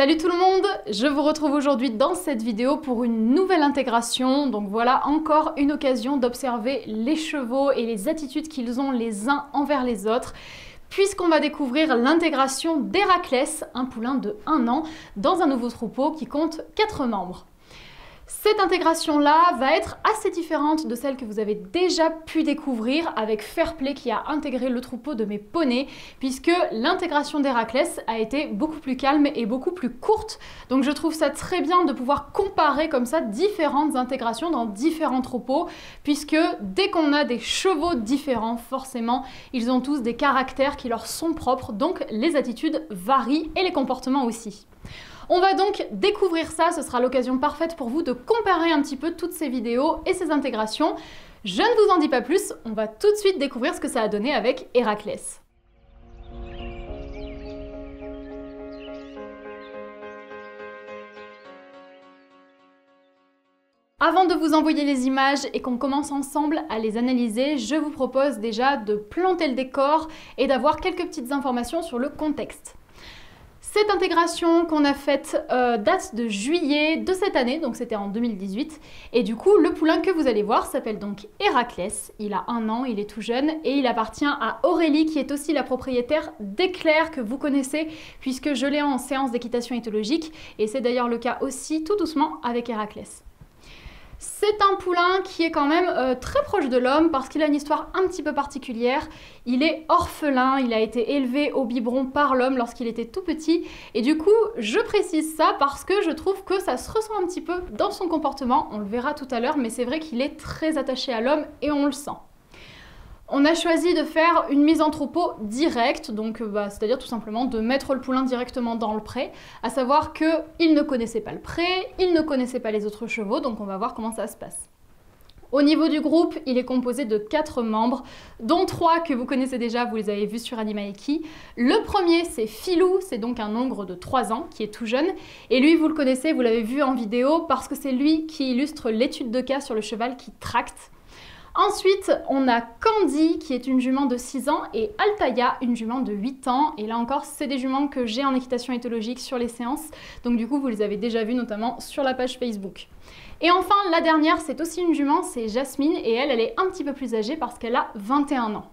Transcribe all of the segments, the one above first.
Salut tout le monde Je vous retrouve aujourd'hui dans cette vidéo pour une nouvelle intégration. Donc voilà encore une occasion d'observer les chevaux et les attitudes qu'ils ont les uns envers les autres puisqu'on va découvrir l'intégration d'Héraclès, un poulain de 1 an, dans un nouveau troupeau qui compte 4 membres. Cette intégration-là va être assez différente de celle que vous avez déjà pu découvrir avec Fairplay qui a intégré le troupeau de mes poneys, puisque l'intégration d'Héraclès a été beaucoup plus calme et beaucoup plus courte. Donc je trouve ça très bien de pouvoir comparer comme ça différentes intégrations dans différents troupeaux, puisque dès qu'on a des chevaux différents, forcément, ils ont tous des caractères qui leur sont propres, donc les attitudes varient et les comportements aussi. On va donc découvrir ça, ce sera l'occasion parfaite pour vous de comparer un petit peu toutes ces vidéos et ces intégrations. Je ne vous en dis pas plus, on va tout de suite découvrir ce que ça a donné avec Héraclès. Avant de vous envoyer les images et qu'on commence ensemble à les analyser, je vous propose déjà de planter le décor et d'avoir quelques petites informations sur le contexte. Cette intégration qu'on a faite euh, date de juillet de cette année, donc c'était en 2018. Et du coup, le poulain que vous allez voir s'appelle donc Héraclès. Il a un an, il est tout jeune et il appartient à Aurélie qui est aussi la propriétaire d'Éclair que vous connaissez puisque je l'ai en séance d'équitation éthologique. Et c'est d'ailleurs le cas aussi tout doucement avec Héraclès. C'est un poulain qui est quand même euh, très proche de l'homme parce qu'il a une histoire un petit peu particulière. Il est orphelin, il a été élevé au biberon par l'homme lorsqu'il était tout petit. Et du coup, je précise ça parce que je trouve que ça se ressent un petit peu dans son comportement. On le verra tout à l'heure, mais c'est vrai qu'il est très attaché à l'homme et on le sent. On a choisi de faire une mise en troupeau directe, donc euh, bah, c'est-à-dire tout simplement de mettre le poulain directement dans le pré, à savoir qu'il ne connaissait pas le pré, il ne connaissait pas les autres chevaux, donc on va voir comment ça se passe. Au niveau du groupe, il est composé de quatre membres, dont 3 que vous connaissez déjà, vous les avez vus sur Animaiki. Le premier, c'est Filou, c'est donc un ongre de 3 ans qui est tout jeune. Et lui, vous le connaissez, vous l'avez vu en vidéo, parce que c'est lui qui illustre l'étude de cas sur le cheval qui tracte. Ensuite, on a Candy qui est une jument de 6 ans et Altaya une jument de 8 ans. Et là encore, c'est des juments que j'ai en équitation éthologique sur les séances. Donc du coup, vous les avez déjà vues notamment sur la page Facebook. Et enfin, la dernière, c'est aussi une jument, c'est Jasmine et elle, elle est un petit peu plus âgée parce qu'elle a 21 ans.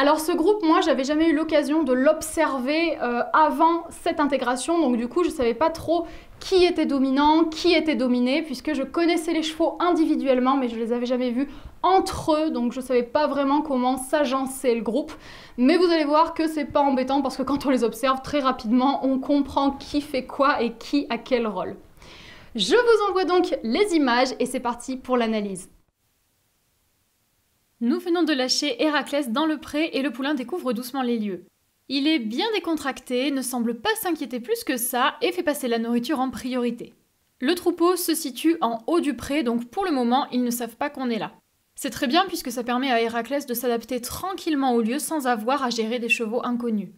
Alors ce groupe, moi, j'avais jamais eu l'occasion de l'observer euh, avant cette intégration, donc du coup, je ne savais pas trop qui était dominant, qui était dominé, puisque je connaissais les chevaux individuellement, mais je ne les avais jamais vus entre eux, donc je ne savais pas vraiment comment s'agencer le groupe. Mais vous allez voir que c'est pas embêtant parce que quand on les observe très rapidement, on comprend qui fait quoi et qui a quel rôle. Je vous envoie donc les images et c'est parti pour l'analyse. Nous venons de lâcher Héraclès dans le pré et le poulain découvre doucement les lieux. Il est bien décontracté, ne semble pas s'inquiéter plus que ça et fait passer la nourriture en priorité. Le troupeau se situe en haut du pré, donc pour le moment, ils ne savent pas qu'on est là. C'est très bien puisque ça permet à Héraclès de s'adapter tranquillement au lieu sans avoir à gérer des chevaux inconnus.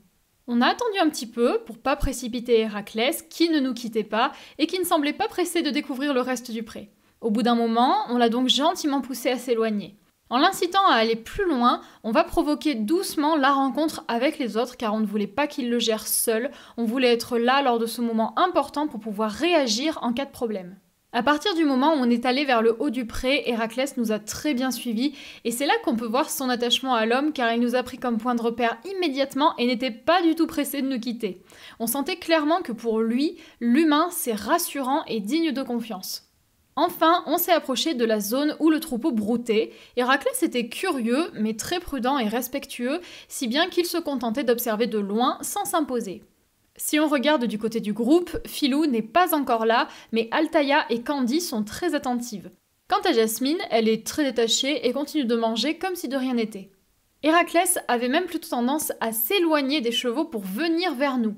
On a attendu un petit peu pour pas précipiter Héraclès, qui ne nous quittait pas et qui ne semblait pas pressé de découvrir le reste du pré. Au bout d'un moment, on l'a donc gentiment poussé à s'éloigner. En l'incitant à aller plus loin, on va provoquer doucement la rencontre avec les autres car on ne voulait pas qu'il le gère seul, on voulait être là lors de ce moment important pour pouvoir réagir en cas de problème. À partir du moment où on est allé vers le haut du pré, Héraclès nous a très bien suivis, et c'est là qu'on peut voir son attachement à l'homme car il nous a pris comme point de repère immédiatement et n'était pas du tout pressé de nous quitter. On sentait clairement que pour lui, l'humain, c'est rassurant et digne de confiance. Enfin, on s'est approché de la zone où le troupeau broutait. Héraclès était curieux, mais très prudent et respectueux, si bien qu'il se contentait d'observer de loin sans s'imposer. Si on regarde du côté du groupe, Philou n'est pas encore là, mais Altaïa et Candy sont très attentives. Quant à Jasmine, elle est très détachée et continue de manger comme si de rien n'était. Héraclès avait même plutôt tendance à s'éloigner des chevaux pour venir vers nous.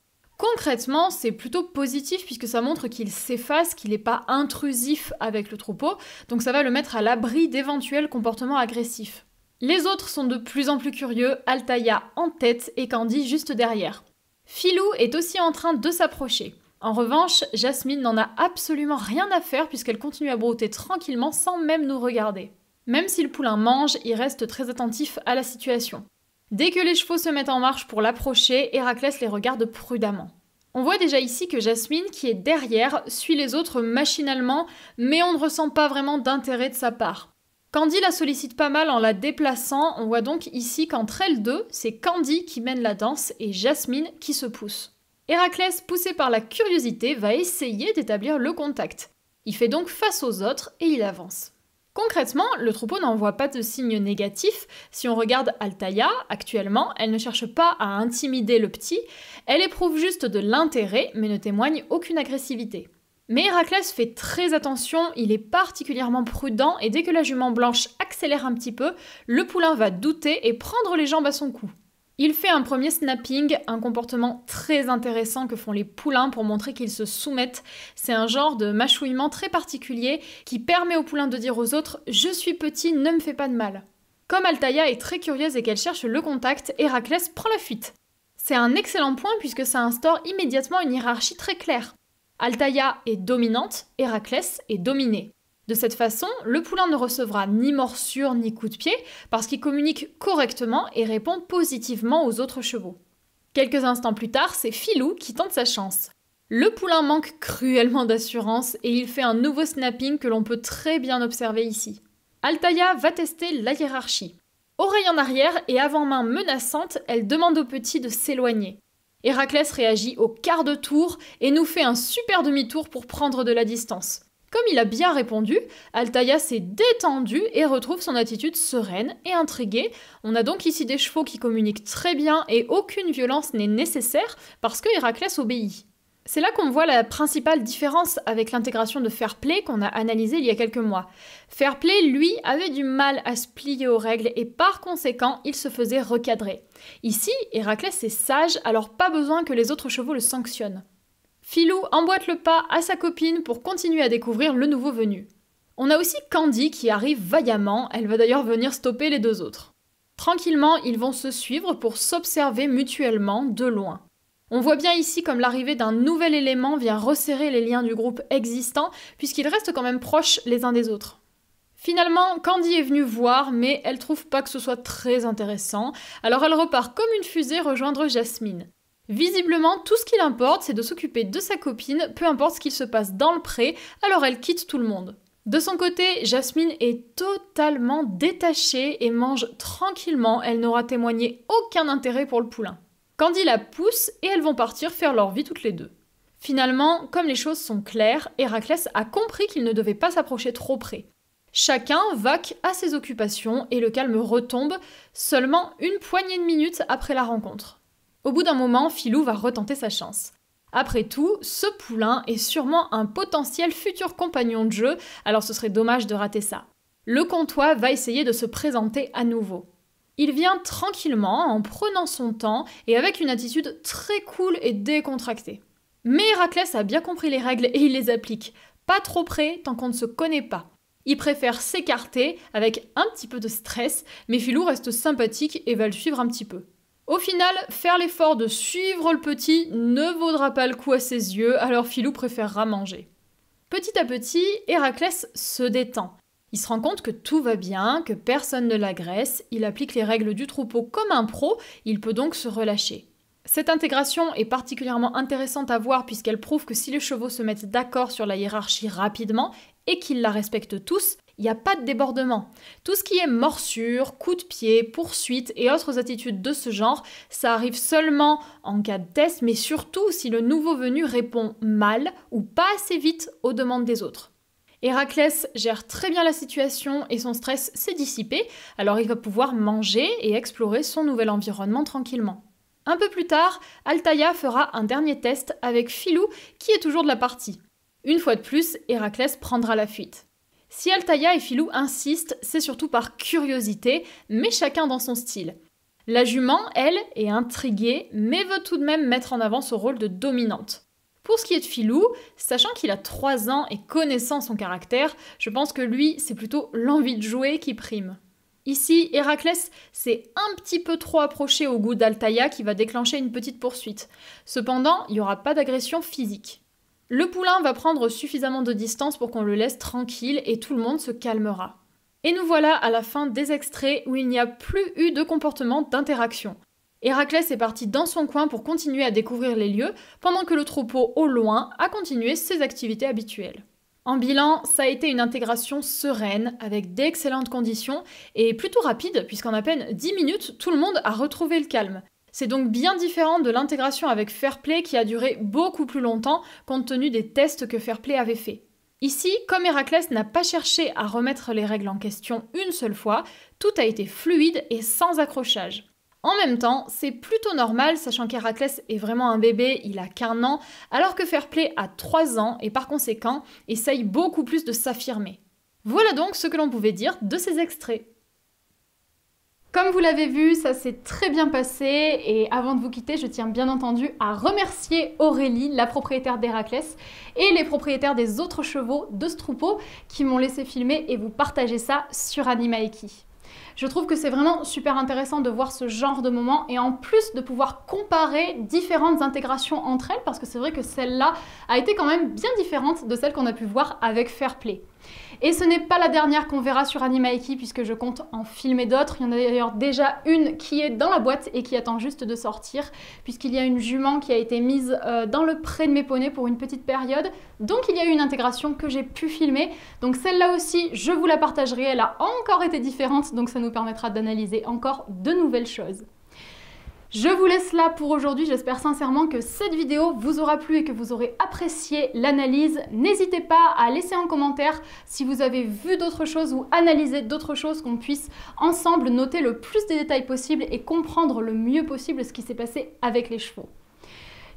Concrètement, c'est plutôt positif puisque ça montre qu'il s'efface, qu'il n'est pas intrusif avec le troupeau, donc ça va le mettre à l'abri d'éventuels comportements agressifs. Les autres sont de plus en plus curieux, Altaïa en tête et Candy juste derrière. Filou est aussi en train de s'approcher. En revanche, Jasmine n'en a absolument rien à faire puisqu'elle continue à brouter tranquillement sans même nous regarder. Même si le poulain mange, il reste très attentif à la situation. Dès que les chevaux se mettent en marche pour l'approcher, Héraclès les regarde prudemment. On voit déjà ici que Jasmine, qui est derrière, suit les autres machinalement, mais on ne ressent pas vraiment d'intérêt de sa part. Candy la sollicite pas mal en la déplaçant, on voit donc ici qu'entre elles deux, c'est Candy qui mène la danse et Jasmine qui se pousse. Héraclès, poussé par la curiosité, va essayer d'établir le contact. Il fait donc face aux autres et il avance. Concrètement, le troupeau n'envoie pas de signes négatifs. Si on regarde Altaïa, actuellement, elle ne cherche pas à intimider le petit, elle éprouve juste de l'intérêt, mais ne témoigne aucune agressivité. Mais Héraclès fait très attention, il est particulièrement prudent, et dès que la jument blanche accélère un petit peu, le poulain va douter et prendre les jambes à son cou. Il fait un premier snapping, un comportement très intéressant que font les poulains pour montrer qu'ils se soumettent. C'est un genre de mâchouillement très particulier qui permet aux poulains de dire aux autres Je suis petit, ne me fais pas de mal. Comme Altaïa est très curieuse et qu'elle cherche le contact, Héraclès prend la fuite. C'est un excellent point puisque ça instaure immédiatement une hiérarchie très claire. Altaïa est dominante, Héraclès est dominé. De cette façon, le poulain ne recevra ni morsure ni coup de pied parce qu'il communique correctement et répond positivement aux autres chevaux. Quelques instants plus tard, c'est Filou qui tente sa chance. Le poulain manque cruellement d'assurance et il fait un nouveau snapping que l'on peut très bien observer ici. Altaïa va tester la hiérarchie. Oreille en arrière et avant-main menaçante, elle demande au petit de s'éloigner. Héraclès réagit au quart de tour et nous fait un super demi-tour pour prendre de la distance. Comme il a bien répondu, Altaïa s'est détendue et retrouve son attitude sereine et intriguée. On a donc ici des chevaux qui communiquent très bien et aucune violence n'est nécessaire parce que Héraclès obéit. C'est là qu'on voit la principale différence avec l'intégration de Fairplay qu'on a analysée il y a quelques mois. Fairplay, lui, avait du mal à se plier aux règles et par conséquent, il se faisait recadrer. Ici, Héraclès est sage, alors pas besoin que les autres chevaux le sanctionnent. Philou emboîte le pas à sa copine pour continuer à découvrir le nouveau venu. On a aussi Candy qui arrive vaillamment, elle va d'ailleurs venir stopper les deux autres. Tranquillement, ils vont se suivre pour s'observer mutuellement de loin. On voit bien ici comme l'arrivée d'un nouvel élément vient resserrer les liens du groupe existant, puisqu'ils restent quand même proches les uns des autres. Finalement, Candy est venue voir, mais elle trouve pas que ce soit très intéressant, alors elle repart comme une fusée rejoindre Jasmine. Visiblement, tout ce qu'il importe, c'est de s'occuper de sa copine, peu importe ce qu'il se passe dans le pré, alors elle quitte tout le monde. De son côté, Jasmine est totalement détachée et mange tranquillement, elle n'aura témoigné aucun intérêt pour le poulain. Candy la pousse et elles vont partir faire leur vie toutes les deux. Finalement, comme les choses sont claires, Héraclès a compris qu'il ne devait pas s'approcher trop près. Chacun vaque à ses occupations et le calme retombe seulement une poignée de minutes après la rencontre. Au bout d'un moment, Filou va retenter sa chance. Après tout, ce poulain est sûrement un potentiel futur compagnon de jeu, alors ce serait dommage de rater ça. Le comtois va essayer de se présenter à nouveau. Il vient tranquillement, en prenant son temps et avec une attitude très cool et décontractée. Mais Héraclès a bien compris les règles et il les applique. Pas trop près tant qu'on ne se connaît pas. Il préfère s'écarter avec un petit peu de stress, mais Philou reste sympathique et va le suivre un petit peu. Au final, faire l'effort de suivre le petit ne vaudra pas le coup à ses yeux, alors Philou préférera manger. Petit à petit, Héraclès se détend. Il se rend compte que tout va bien, que personne ne l'agresse, il applique les règles du troupeau comme un pro, il peut donc se relâcher. Cette intégration est particulièrement intéressante à voir puisqu'elle prouve que si les chevaux se mettent d'accord sur la hiérarchie rapidement et qu'ils la respectent tous, il n'y a pas de débordement. Tout ce qui est morsure, coup de pied, poursuite et autres attitudes de ce genre, ça arrive seulement en cas de test, mais surtout si le nouveau venu répond mal ou pas assez vite aux demandes des autres. Héraclès gère très bien la situation et son stress s'est dissipé, alors il va pouvoir manger et explorer son nouvel environnement tranquillement. Un peu plus tard, Altaïa fera un dernier test avec Philou qui est toujours de la partie. Une fois de plus, Héraclès prendra la fuite. Si Altaïa et Filou insistent, c'est surtout par curiosité, mais chacun dans son style. La jument, elle, est intriguée, mais veut tout de même mettre en avant son rôle de dominante. Pour ce qui est de Filou, sachant qu'il a 3 ans et connaissant son caractère, je pense que lui, c'est plutôt l'envie de jouer qui prime. Ici, Héraclès s'est un petit peu trop approché au goût d'Altaïa qui va déclencher une petite poursuite. Cependant, il n'y aura pas d'agression physique. Le poulain va prendre suffisamment de distance pour qu'on le laisse tranquille et tout le monde se calmera. Et nous voilà à la fin des extraits où il n'y a plus eu de comportement d'interaction. Héraclès est parti dans son coin pour continuer à découvrir les lieux, pendant que le troupeau au loin a continué ses activités habituelles. En bilan, ça a été une intégration sereine, avec d'excellentes conditions, et plutôt rapide, puisqu'en à peine 10 minutes, tout le monde a retrouvé le calme. C'est donc bien différent de l'intégration avec Fairplay qui a duré beaucoup plus longtemps compte tenu des tests que Fairplay avait faits. Ici, comme Héraclès n'a pas cherché à remettre les règles en question une seule fois, tout a été fluide et sans accrochage. En même temps, c'est plutôt normal, sachant qu'Héraclès est vraiment un bébé, il a qu'un an, alors que Fairplay a trois ans et par conséquent essaye beaucoup plus de s'affirmer. Voilà donc ce que l'on pouvait dire de ces extraits. Comme vous l'avez vu, ça s'est très bien passé et avant de vous quitter, je tiens bien entendu à remercier Aurélie, la propriétaire d'Héraclès et les propriétaires des autres chevaux de ce troupeau qui m'ont laissé filmer et vous partager ça sur Animaiki. Je trouve que c'est vraiment super intéressant de voir ce genre de moment et en plus de pouvoir comparer différentes intégrations entre elles parce que c'est vrai que celle-là a été quand même bien différente de celle qu'on a pu voir avec Fairplay. Et ce n'est pas la dernière qu'on verra sur Animaiki puisque je compte en filmer d'autres. Il y en a d'ailleurs déjà une qui est dans la boîte et qui attend juste de sortir puisqu'il y a une jument qui a été mise euh, dans le pré de mes poneys pour une petite période. Donc il y a eu une intégration que j'ai pu filmer. Donc celle-là aussi, je vous la partagerai. Elle a encore été différente donc ça nous permettra d'analyser encore de nouvelles choses. Je vous laisse là pour aujourd'hui. J'espère sincèrement que cette vidéo vous aura plu et que vous aurez apprécié l'analyse. N'hésitez pas à laisser en commentaire si vous avez vu d'autres choses ou analysé d'autres choses qu'on puisse ensemble noter le plus de détails possible et comprendre le mieux possible ce qui s'est passé avec les chevaux.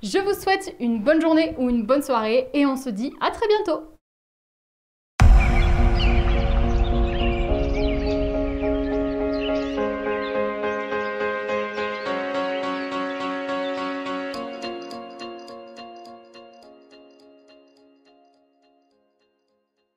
Je vous souhaite une bonne journée ou une bonne soirée et on se dit à très bientôt